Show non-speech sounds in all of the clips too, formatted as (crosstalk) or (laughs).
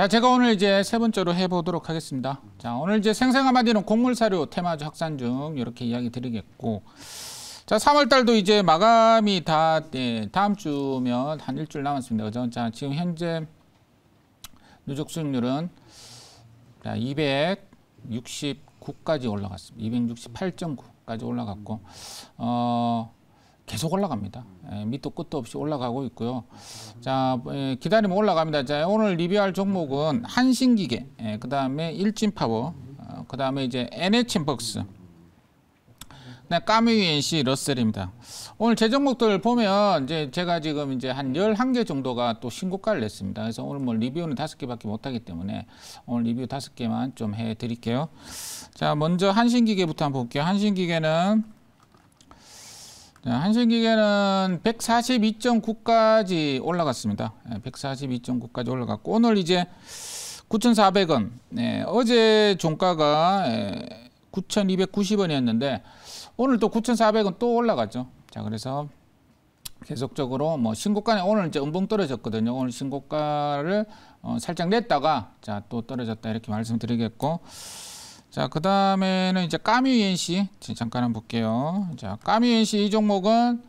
자, 제가 오늘 이제 세 번째로 해보도록 하겠습니다. 자, 오늘 이제 생생 한마디는 곡물 사료 테마주 확산 중 이렇게 이야기 드리겠고, 자, 3월 달도 이제 마감이 다 예, 다음 주면 한 일주일 남았습니다. 그죠? 자, 지금 현재 누적 수익률은 자, 269까지 올라갔습니다. 268.9까지 올라갔고, 어. 계속 올라갑니다. 예, 밑도 끝도 없이 올라가고 있고요. 자, 예, 기다리면 올라갑니다. 자, 오늘 리뷰할 종목은 한신기계, 예, 그 다음에 일진파워, 어, 그 다음에 이제 NH박스, 네, 까미유엔시 러셀입니다. 오늘 제 종목들 보면 이제 제가 지금 이제 한 열한 개 정도가 또 신고가를 냈습니다. 그래서 오늘 뭐 리뷰는 다 개밖에 못 하기 때문에 오늘 리뷰 다 개만 좀 해 드릴게요. 자, 먼저 한신기계부터 한번 볼게요. 한신기계는 한신기계는 142.9까지 올라갔습니다. 142.9까지 예, 올라갔고 오늘 이제 9,400원. 네, 예, 어제 종가가 9,290원이었는데 예, 오늘 또 9,400원 또 올라갔죠. 자, 그래서 계속적으로 뭐 신고가는 오늘 이제 은봉 떨어졌거든요. 오늘 신고가를 어, 살짝 냈다가 자, 또 떨어졌다 이렇게 말씀드리겠고 자, 그 다음에는 이제 까미 UNC. 잠깐 한번 볼게요. 자, 까미 UNC 이 종목은,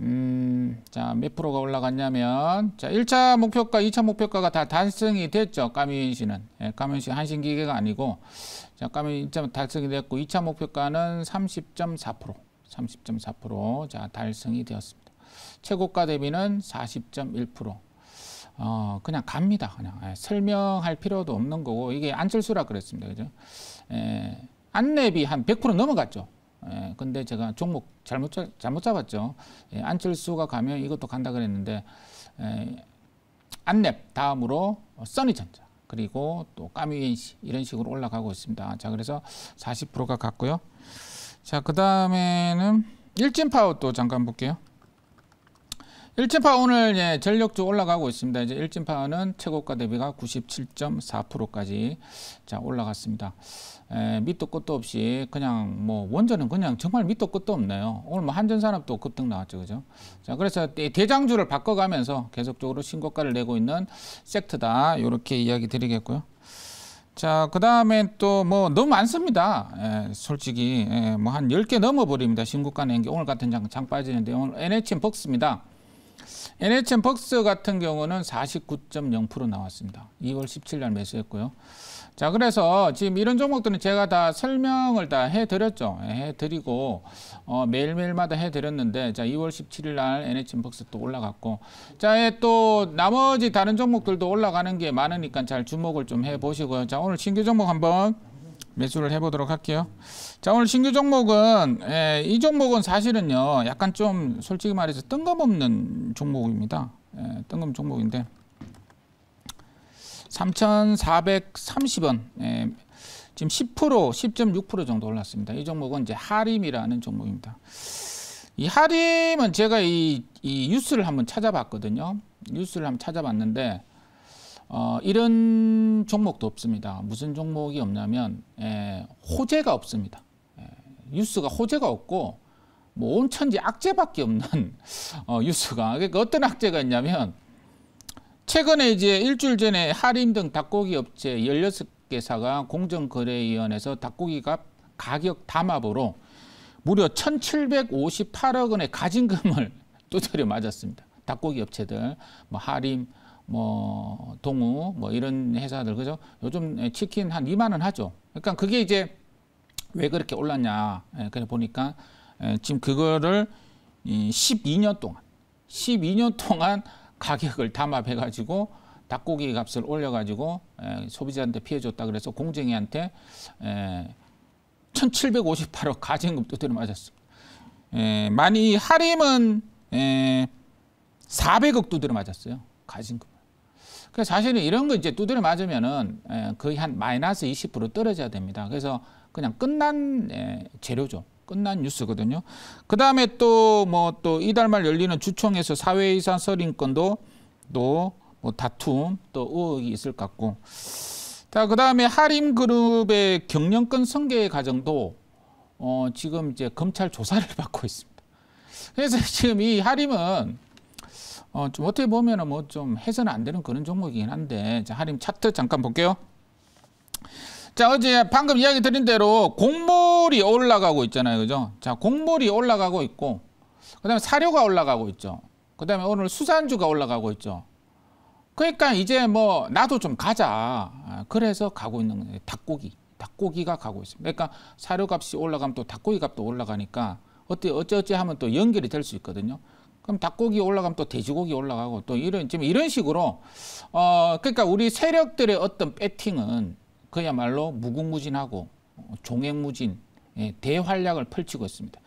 음, 자, 몇 프로가 올라갔냐면, 자, 1차 목표가, 2차 목표가가 다 달성이 됐죠. 까미 UNC는. 예, 까미 UNC 한신기계가 아니고, 자, 까미 1차 달성이 됐고, 2차 목표가는 30.4%. 30.4%. 자, 달성이 되었습니다. 최고가 대비는 40.1%. 어, 그냥 갑니다. 그냥 예, 설명할 필요도 없는 거고 이게 안철수라 그랬습니다. 그죠? 예, 안내비 한 100% 넘어갔죠. 예, 근데 제가 종목 잘못 잘못 잡았죠. 예, 안철수가 가면 이것도 간다 그랬는데 예, 안랩 다음으로 써니전자 그리고 또 까미엔시 이런 식으로 올라가고 있습니다. 자 그래서 40%가 갔고요. 자그 다음에는 일진파워 또 잠깐 볼게요. 일진파 오늘 예, 전력주 올라가고 있습니다. 이제 일진파는 최고가 대비가 97.4%까지 자 올라갔습니다. 에, 밑도 끝도 없이 그냥 뭐 원전은 그냥 정말 밑도 끝도 없네요. 오늘 뭐 한전산업도 급등 나왔죠, 그죠? 자 그래서 대장주를 바꿔가면서 계속적으로 신고가를 내고 있는 섹트다 이렇게 이야기 드리겠고요. 자, 그 다음에 또 뭐 너무 많습니다. 에, 솔직히 뭐한0개 넘어 버립니다. 신고가 낸게 오늘 같은 장, 장 빠지는데 오늘 NHN 벅스입니다. n h m 벅스 같은 경우는 49.0% 나왔습니다. 2월 17일 매수했고요. 자, 그래서 지금 이런 종목들은 제가 다 설명을 다 해드렸죠. 해드리고, 어, 매일매일마다 해드렸는데, 자, 2월 17일 날 NHN 벅스 또 올라갔고, 자, 예, 또 나머지 다른 종목들도 올라가는 게 많으니까 잘 주목을 좀 해보시고요. 자, 오늘 신규 종목 한번 매수를 해보도록 할게요. 자 오늘 신규 종목은 예, 이 종목은 사실은요 약간 좀 솔직히 말해서 뜬금없는 종목입니다. 예, 뜬금 종목인데 3,430원 예, 지금 10% 10.6% 정도 올랐습니다. 이 종목은 이제 하림이라는 종목입니다. 이 하림은 제가 이, 이 뉴스를 한번 찾아봤거든요. 뉴스를 한번 찾아봤는데 어, 이런 종목도 없습니다. 무슨 종목이 없냐면 에, 예, 호재가 없습니다. 에, 예, 뉴스가 호재가 없고 뭐 온천지 악재밖에 없는 (laughs) 어, 뉴스가 그러니까 어떤 악재가 있냐면 최근에 이제 일주일 전에 하림 등 닭고기 업체 16개사가 공정거래위원회에서 닭고기 값 가격 담합으로 무려 1,758억 원의 가진금을 (laughs) 두드려 맞았습니다. 닭고기 업체들, 뭐 하림, 뭐 동우 뭐 이런 회사들 그죠? 요즘 치킨 한 2만 원 하죠. 그러니까 그게 이제 왜 그렇게 올랐냐? 예, 그래 보니까 예, 지금 그거를 이 12년 동안 12년 동안 (laughs) 가격을 담합해 가지고 닭고기 값을 올려 가지고 예, 소비자한테 피해 줬다 그래서 공쟁이한테 예, 1,758억 가진금도 들어맞았습니다. 예, 많이 하림은 예, 400억도 들어맞았어요. 가진금. 그 사실은 이런 거 이제 두드려 맞으면은 예, 거의 한 마이너스 20% 떨어져야 됩니다. 그래서 그냥 끝난 예, 재료죠. 끝난 뉴스거든요. 그 다음에 또 뭐 또 이달 말 열리는 주총에서 사회이산 서린건도 또 뭐 다툼 또 의혹이 있을 것 같고. 자, 그 다음에 하림그룹의 경영권 승계 과정도 어, 지금 이제 검찰 조사를 (laughs) 받고 있습니다. 그래서 지금 이 하림은 어, 좀 어떻게 보면은 뭐 좀 해서는 안 되는 그런 종목이긴 한데 자, 하림 차트 잠깐 볼게요. 자, 어제 방금 이야기 드린 대로 공몰이 올라가고 있잖아요. 그죠? 자, 공몰이 올라가고 있고 그다음에 사료가 올라가고 있죠. 그다음에 오늘 수산주가 올라가고 있죠. 그러니까 이제 뭐 나도 좀 가자. 아, 그래서 가고 있는 거예요. 닭고기. 닭고기가 가고 있습니다. 그러니까 사료값이 올라가면 또 닭고기 값도 올라가니까 어찌어찌 하면 또 연결이 될 수 있거든요. 그럼 닭고기 올라가면 또 돼지고기 올라가고 또 이런 지금 이런 식으로 어 그러니까 우리 세력들의 어떤 배팅은 그야말로 무궁무진하고 종횡무진 예, 대활약을 펼치고 있습니다.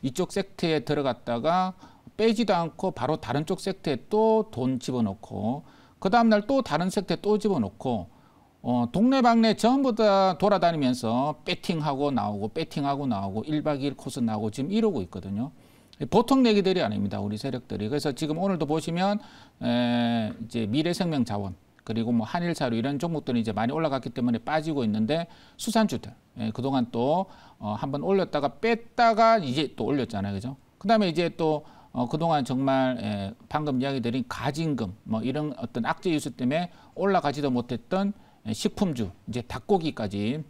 이쪽 섹트에 들어갔다가 빼지도 않고 바로 다른 쪽 섹트에 또 돈 집어넣고 그 다음날 또 다른 섹트에 또 집어넣고 어, 동네방네 전부 다 돌아다니면서 배팅하고 나오고 배팅하고 나오고 1박2일 코스 나오고 지금 이러고 있거든요. 보통 내기들이 아닙니다. 우리 세력들이. 그래서 지금 오늘도 보시면 에, 이제 미래생명 자원 그리고 뭐 한일사료 이런 종목들이 이제 많이 올라갔기 때문에 빠지고 있는데 수산주들 예, 그동안 또 어, 한번 올렸다가 뺐다가 이제 또 올렸잖아요. 그죠? 그다음에 이제 또 어, 그동안 정말 예, 방금 이야기 드린 가진금 뭐 이런 어떤 악재 유수 때문에 올라가지도 못했던 식품주 이제 닭고기까지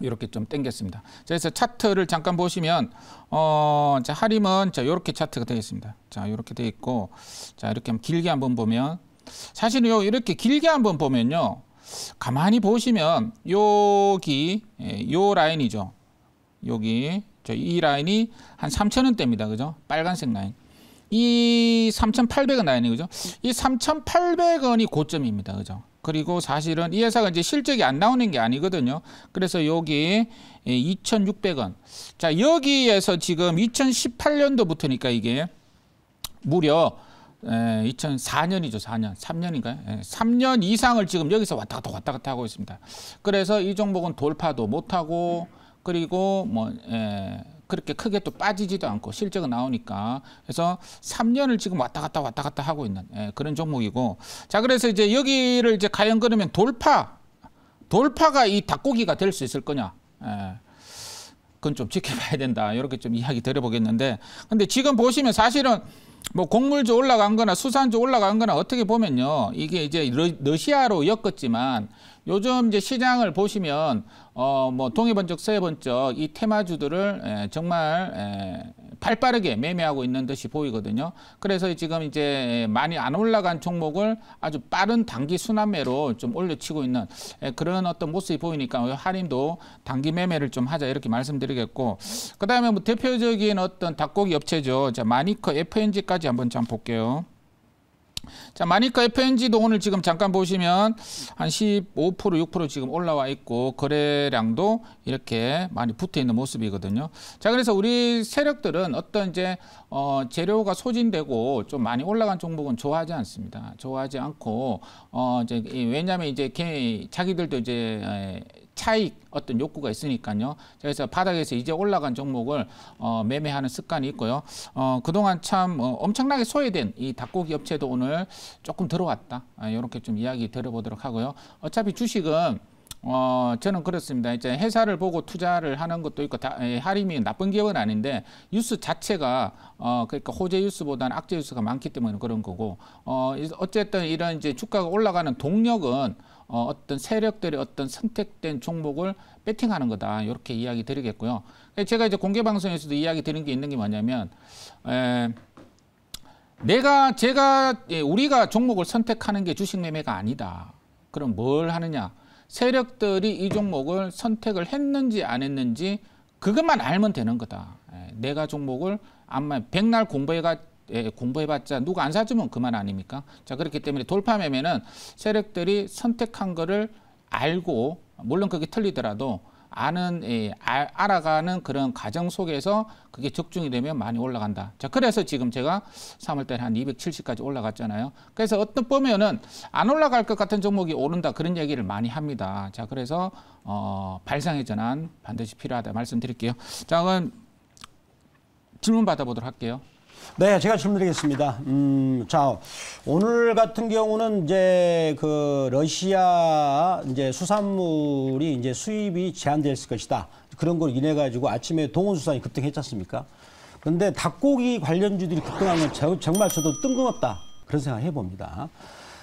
이렇게 좀 땡겼습니다. 자, 그래서 차트를 잠깐 보시면 어, 자, 하림은 자, 이렇게 차트가 되어 있습니다. 자, 이렇게 되어 있고 자, 이렇게 한번 길게 한번 보면 사실은 요 이렇게 길게 한번 보면요. 가만히 보시면 여기 예, 요 라인이죠. 여기 저이 라인이 한 3,000원대입니다. 그죠? 빨간색 라인. 이 3,800원 라인이 그죠? 이 3,800원이 고점입니다. 그죠? 그리고 사실은 이 회사가 이제 실적이 안 나오는 게 아니거든요. 그래서 여기 2,600원. 예, 자, 여기에서 지금 2018년도부터니까 이게 무려 2004년이죠. 예, 4년, 3년인가요? 3년 예, 이상을 지금 여기서 왔다 갔다 왔다 갔다 하고 있습니다. 그래서 이 종목은 돌파도 못하고 그리고 뭐 에, 그렇게 크게 또 빠지지도 않고 실적은 나오니까 그래서 3년을 지금 왔다 갔다 왔다 갔다 하고 있는 예, 그런 종목이고 자 그래서 이제 여기를 이제 가연 그러면 돌파 돌파가 이 닭고기가 될 수 있을 거냐 예. 그건 좀 지켜봐야 된다 이렇게 좀 이야기 드려보겠는데 근데 지금 보시면 사실은 뭐 곡물주 올라간 거나 수산주 올라간 거나 어떻게 보면요 이게 이제 러시아로 엮었지만 요즘 이제 시장을 보시면 어 뭐 동해번쩍 서해번쩍 이 테마주들을 에, 정말 에, 발빠르게 매매하고 있는 듯이 보이거든요. 그래서 지금 이제 많이 안 올라간 종목을 아주 빠른 단기 순환매로 좀 올려치고 있는 그런 어떤 모습이 보이니까 할인도 단기 매매를 좀 하자 이렇게 말씀드리겠고 그다음에 뭐 대표적인 어떤 닭고기 업체죠. 자 마니커 FNG까지 한번 참 볼게요. 자, 마니카 FNG도 오늘 지금 잠깐 보시면 한 15% 6% 지금 올라와 있고 거래량도 이렇게 많이 붙어 있는 모습이거든요. 자, 그래서 우리 세력들은 어떤 이제 어 재료가 소진되고 좀 많이 올라간 종목은 좋아하지 않습니다. 좋아하지 않고 어 이제 왜냐면 이제 자기들도 이제 차익 어떤 욕구가 있으니까요. 그래서 바닥에서 이제 올라간 종목을 어, 매매하는 습관이 있고요. 어, 그동안 참 어, 엄청나게 소외된 이 닭고기 업체도 오늘 조금 들어왔다. 아, 이렇게 좀 이야기 들어보도록 하고요. 어차피 주식은 어, 저는 그렇습니다. 이제 회사를 보고 투자를 하는 것도 있고, 다, 에, 예, 하림이 나쁜 기업은 아닌데, 뉴스 자체가, 어, 그러니까 호재 뉴스보다는 악재 뉴스가 많기 때문에 그런 거고, 어, 어쨌든 이런 이제 주가가 올라가는 동력은 어, 어떤 세력들의 어떤 선택된 종목을 배팅하는 거다. 이렇게 이야기 드리겠고요. 제가 이제 공개 방송에서도 이야기 드린 게 있는 게 뭐냐면 에, 내가 제가 예, 우리가 종목을 선택하는 게 주식 매매가 아니다. 그럼 뭘 하느냐? 세력들이 이 종목을 선택을 했는지 안 했는지 그것만 알면 되는 거다. 예, 내가 종목을 아마 백날 공부해가 예, 공부해봤자 누가 안 사주면 그만 아닙니까? 자 그렇기 때문에 돌파 매매는 세력들이 선택한 거를 알고 물론 그게 틀리더라도 아는 예, 알, 아가는 그런 과정 속에서 그게 적중이 되면 많이 올라간다. 자 그래서 지금 제가 3월달에 한 270까지 올라갔잖아요. 그래서 어떤 보면은 안 올라갈 것 같은 종목이 오른다 그런 얘기를 많이 합니다. 자 그래서 어, 발상의 전환 반드시 필요하다 말씀드릴게요. 자 그럼 질문 받아보도록 할게요. 네, 제가 질문드리겠습니다. 음, 자, 오늘 같은 경우는 이제 그 러시아 이제 수산물이 이제 수입이 제한될 것이다. 그런 걸 인해 가지고 아침에 동원 수산이 급등했지 않습니까? 근데 닭고기 관련주들이 급등한 건 정말 저도 뜬금없다. 그런 생각 해 봅니다.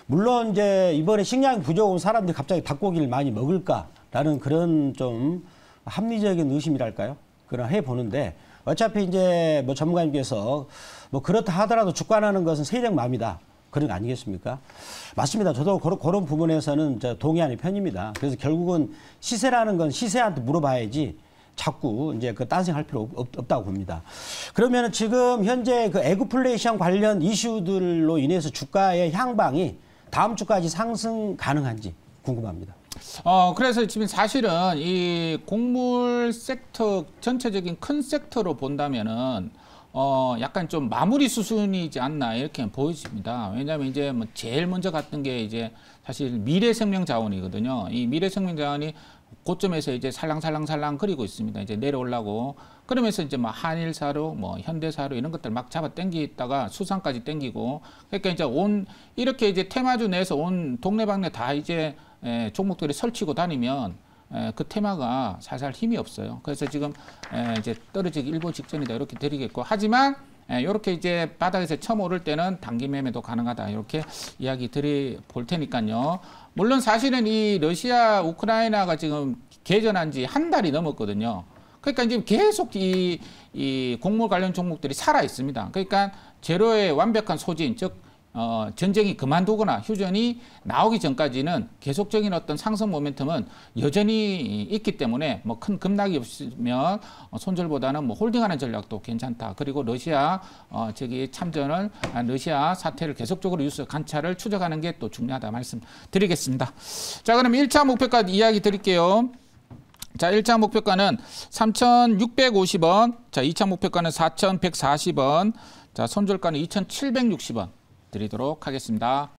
물론 이제 이번에 식량 부족 온 사람들이 갑자기 닭고기를 많이 먹을까라는 그런 좀 합리적인 의심이랄까요? 그런 해 보는데 어차피 이제 뭐 전문가님께서 뭐 그렇다 하더라도 주관하는 것은 세력 마음이다. 그런 거 아니겠습니까? 맞습니다. 저도 그런, 그런 부분에서는 동의하는 편입니다. 그래서 결국은 시세라는 건 시세한테 물어봐야지 자꾸 이제 그 딴생할 필요 없, 다고 봅니다. 그러면 지금 현재 그 에그플레이션 관련 이슈들로 인해서 주가의 향방이 다음 주까지 상승 가능한지 궁금합니다. 어, 그래서 지금 사실은 이 곡물 섹터 전체적인 큰 섹터로 본다면은 어, 약간 좀 마무리 수순이지 않나 이렇게 보여집니다. 왜냐하면 이제 뭐 제일 먼저 갔던 게 이제 사실 미래생명자원이거든요. 이 미래생명자원이 고점에서 이제 살랑살랑살랑 그리고 있습니다. 이제 내려올라고 그러면서 이제 뭐 한일사로 뭐 현대사로 이런 것들 막 잡아 당기다가 수상까지 당기고 그러니까 이제 온 이렇게 이제 테마주 내에서 온 동네방네 다 이제 에, 종목들이 설치고 다니면 에, 그 테마가 살살 힘이 없어요. 그래서 지금 에, 이제 떨어지기 일보 직전이다 이렇게 드리겠고 하지만 이렇게 예, 이제 바닥에서 처음 오를 때는 단기 매매도 가능하다 이렇게 이야기 드리 볼 테니까요. 물론 사실은 이 러시아 우크라이나가 지금 개전한 지 한 달이 넘었거든요. 그러니까 지금 계속 이, 이 곡물 관련 종목들이 살아 있습니다. 그러니까 제로의 완벽한 소진 즉 어, 전쟁이 그만두거나 휴전이 나오기 전까지는 계속적인 어떤 상승 모멘텀은 여전히 있기 때문에 뭐 큰 급락이 없으면 손절보다는 뭐 홀딩하는 전략도 괜찮다. 그리고 러시아 어, 저기 참전을 아, 러시아 사태를 계속적으로 뉴스 관찰을 추적하는 게 또 중요하다 말씀드리겠습니다. 자 그럼 1차목표까지 이야기 드릴게요. 자, 1차 목표가는 3,650원, 자, 2차 목표가는 4,140원, 자, 손절가는 2,760원. 드리도록 하겠습니다.